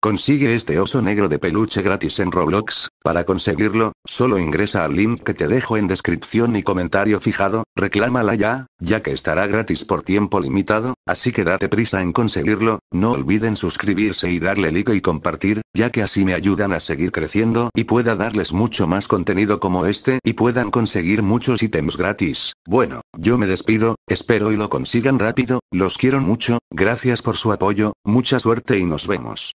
Consigue este oso negro de peluche gratis en Roblox, para conseguirlo, solo ingresa al link que te dejo en descripción y comentario fijado, reclámala ya, ya que estará gratis por tiempo limitado, así que date prisa en conseguirlo, no olviden suscribirse y darle like y compartir, ya que así me ayudan a seguir creciendo y pueda darles mucho más contenido como este y puedan conseguir muchos ítems gratis. Bueno, yo me despido, espero y lo consigan rápido, los quiero mucho, gracias por su apoyo, mucha suerte y nos vemos.